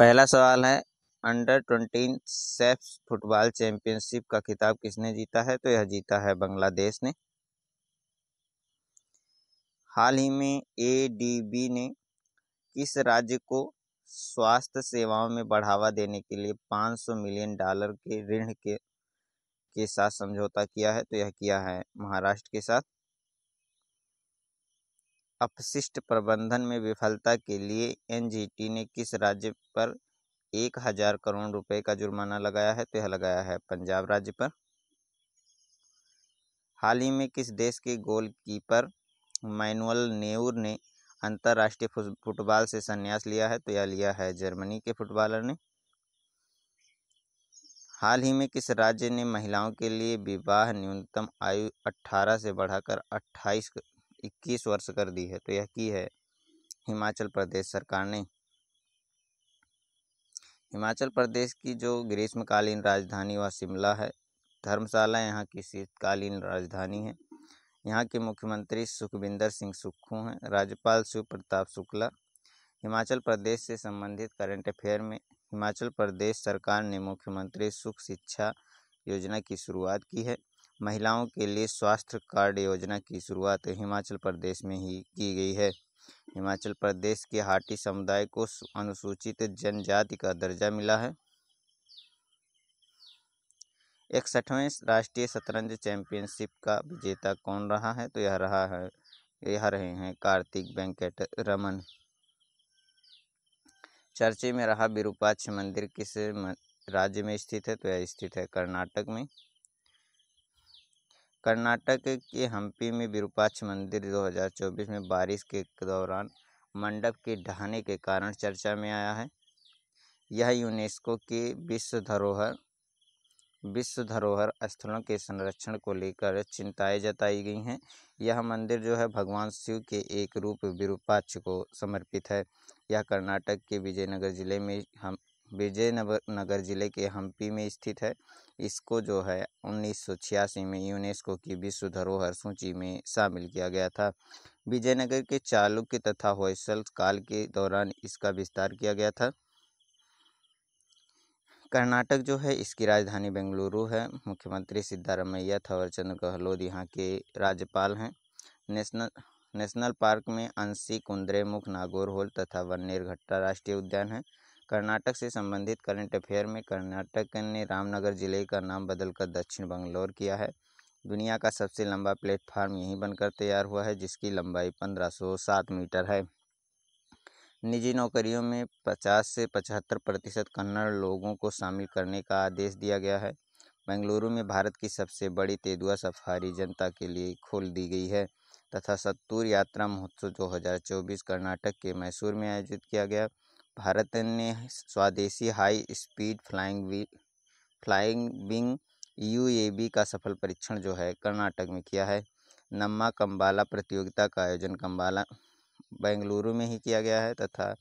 पहला सवाल है under twenty SAFF football championship का खिताब किसने जीता है तो यह जीता है बांग्लादेश ने हाल ही में एडीबी ने किस राज्य को स्वास्थ्य सेवाओं में बढ़ावा देने के लिए 500 मिलियन डॉलर के ऋण के के साथ समझौता किया है तो यह किया है महाराष्ट्र के साथ अपशिष्ट प्रबंधन में विफलता के लिए एनजीटी ने किस राज्य पर एक हजार करोड़ रुपए का जुर्माना लगाया है तो यह लगाया है पंजाब राज्य पर हाल ही में किस देश के गोलकीपर मैनुअल नेऊर ने अंतर्राष्ट्रीय फुटबॉल से संन्यास लिया है तो यह लिया है जर्मनी के फुटबॉलर ने हाल ही में किस राज्य ने महिलाओं के लिए विवाह न्यूनतम आयु 18 से बढ़ाकर 28 इक्कीस वर्ष कर दी है तो यह की है हिमाचल प्रदेश सरकार ने हिमाचल प्रदेश की जो ग्रीष्मकालीन राजधानी वह शिमला है धर्मशाला यहाँ की शीतकालीन राजधानी है यहाँ के मुख्यमंत्री सुखविंदर सिंह सुक्खू हैं राज्यपाल शिव प्रताप शुक्ला हिमाचल प्रदेश से संबंधित करंट अफेयर में हिमाचल प्रदेश सरकार ने मुख्यमंत्री सुख शिक्षा योजना की शुरुआत की है महिलाओं के लिए स्वास्थ्य कार्ड योजना की शुरुआत हिमाचल प्रदेश में ही की गई है हिमाचल प्रदेश के हाटी समुदाय को अनुसूचित जनजाति का दर्जा मिला है इकसठवें राष्ट्रीय शतरंज चैंपियनशिप का विजेता कौन रहा है तो यह रहा है यह रहे हैं कार्तिक वेंकट रमन चर्चे में रहा विरूपाक्ष मंदिर किस राज्य में स्थित है तो यह स्थित है कर्नाटक में कर्नाटक के हम्पी में विरूपाक्ष मंदिर 2024 में बारिश के दौरान मंडप के ढहने के कारण चर्चा में आया है यह यूनेस्को के विश्व धरोहर विश्व धरोहर स्थलों के संरक्षण को लेकर चिंताएं जताई गई हैं यह मंदिर जो है भगवान शिव के एक रूप विरूपाक्ष को समर्पित है यह कर्नाटक के विजयनगर जिले में हम विजयनगर नगर ज़िले के हम्पी में स्थित है इसको जो है उन्नीस में यूनेस्को की विश्व धरोहर सूची में शामिल किया गया था विजयनगर के चालुक्य तथा होयसल काल के दौरान इसका विस्तार किया गया था कर्नाटक जो है इसकी राजधानी बेंगलुरु है मुख्यमंत्री सिद्धारमैया थवरचंद गहलोत यहाँ के राज्यपाल हैं नेशनल नेशनल पार्क में अंशी कुंद्रेमुख नागौर होल तथा घट्टा राष्ट्रीय उद्यान है कर्नाटक से संबंधित करंट अफेयर में कर्नाटक ने रामनगर जिले का नाम बदलकर दक्षिण बंगलौर किया है दुनिया का सबसे लंबा प्लेटफार्म यहीं बनकर तैयार हुआ है जिसकी लंबाई 1507 मीटर है निजी नौकरियों में 50 से 75 प्रतिशत कन्नड़ लोगों को शामिल करने का आदेश दिया गया है बेंगलुरु में भारत की सबसे बड़ी तेंदुआ सफारी जनता के लिए खोल दी गई है तथा सत्तूर यात्रा महोत्सव 2024 कर्नाटक के मैसूर में आयोजित किया गया भारत ने स्वदेशी high speed flying flying wing UAV का सफल परीक्षण जो है कर्नाटक में किया है नम्मा कम्बाला प्रतियोगिता का आयोजन कम्बाला बेंगलुरु में ही किया गया है तथा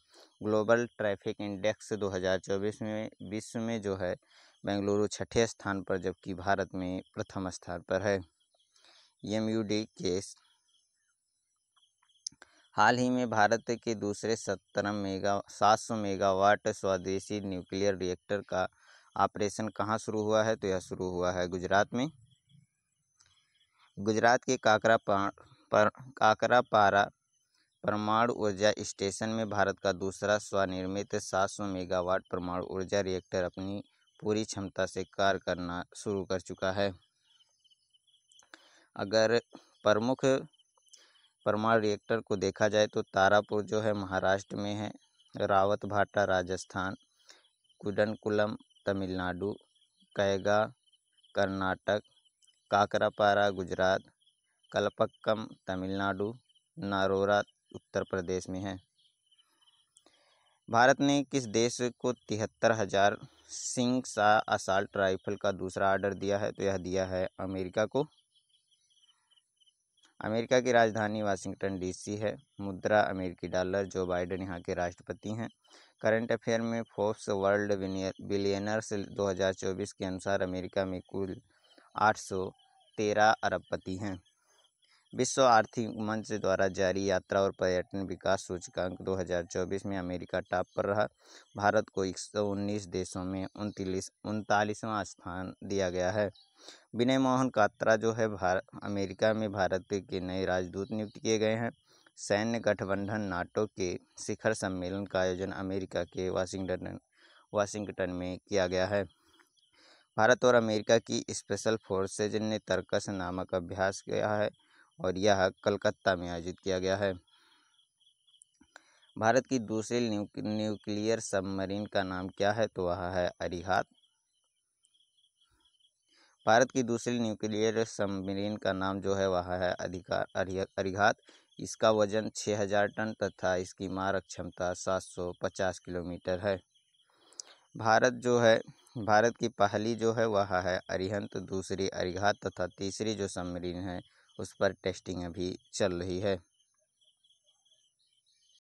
ग्लोबल ट्रैफिक इंडेक्स 2024 में विश्व में जो है बेंगलुरु छठे स्थान पर जबकि भारत में प्रथम स्थान पर है एम यू डी केस हाल ही में भारत के दूसरे सत्रह मेगा सात सौ मेगावाट स्वदेशी न्यूक्लियर रिएक्टर का ऑपरेशन कहाँ शुरू हुआ है तो यह शुरू हुआ है गुजरात में गुजरात के काकरा पर काकरापारा परमाणु ऊर्जा स्टेशन में भारत का दूसरा स्वनिर्मित 700 मेगावाट परमाणु ऊर्जा रिएक्टर अपनी पूरी क्षमता से कार्य करना शुरू कर चुका है अगर प्रमुख परमाणु रिएक्टर को देखा जाए तो तारापुर जो है महाराष्ट्र में है रावत भाटा राजस्थान कुडनकुलम तमिलनाडु कैगा कर्नाटक काकरापारा गुजरात कलपक्कम तमिलनाडु नारोरा उत्तर प्रदेश में है भारत ने किस देश को तिहत्तर हज़ार सिंह सा असाल्ट राइफल का दूसरा आर्डर दिया है तो यह दिया है अमेरिका को अमेरिका की राजधानी वाशिंगटन डीसी है मुद्रा अमेरिकी डॉलर जो बाइडन यहाँ के राष्ट्रपति हैं करंट अफेयर में फोर्ब्स वर्ल्ड बिलियनर्स 2024 के अनुसार अमेरिका में कुल आठ सौ तेरह अरबपति हैं विश्व आर्थिक मंच द्वारा जारी यात्रा और पर्यटन विकास सूचकांक 2024 में अमेरिका टॉप पर रहा भारत को 119 देशों में उनतीस उनतालीसवां स्थान दिया गया है विनय मोहन कात्रा जो है भार अमेरिका में भारत के नए राजदूत नियुक्त किए गए हैं सैन्य गठबंधन नाटो के शिखर सम्मेलन का आयोजन अमेरिका के वाशिंगटन वाशिंगटन में किया गया है भारत और अमेरिका की स्पेशल फोर्सेज ने तर्कस नामक अभ्यास किया है और यह कलकत्ता में आयोजित किया गया है भारत की दूसरी न्यूक्लियर सबमरीन का नाम क्या है तो वह है अरिहात भारत की दूसरी न्यूक्लियर सबमरीन का नाम जो है वह है अधिकार अरिघात इसका वजन 6000 टन तथा इसकी मारक क्षमता 750 किलोमीटर है भारत जो है भारत की पहली जो है वह है अरिहंत दूसरी अरिघात तथा तीसरी जो सबमरीन है उस पर टेस्टिंग अभी चल रही है।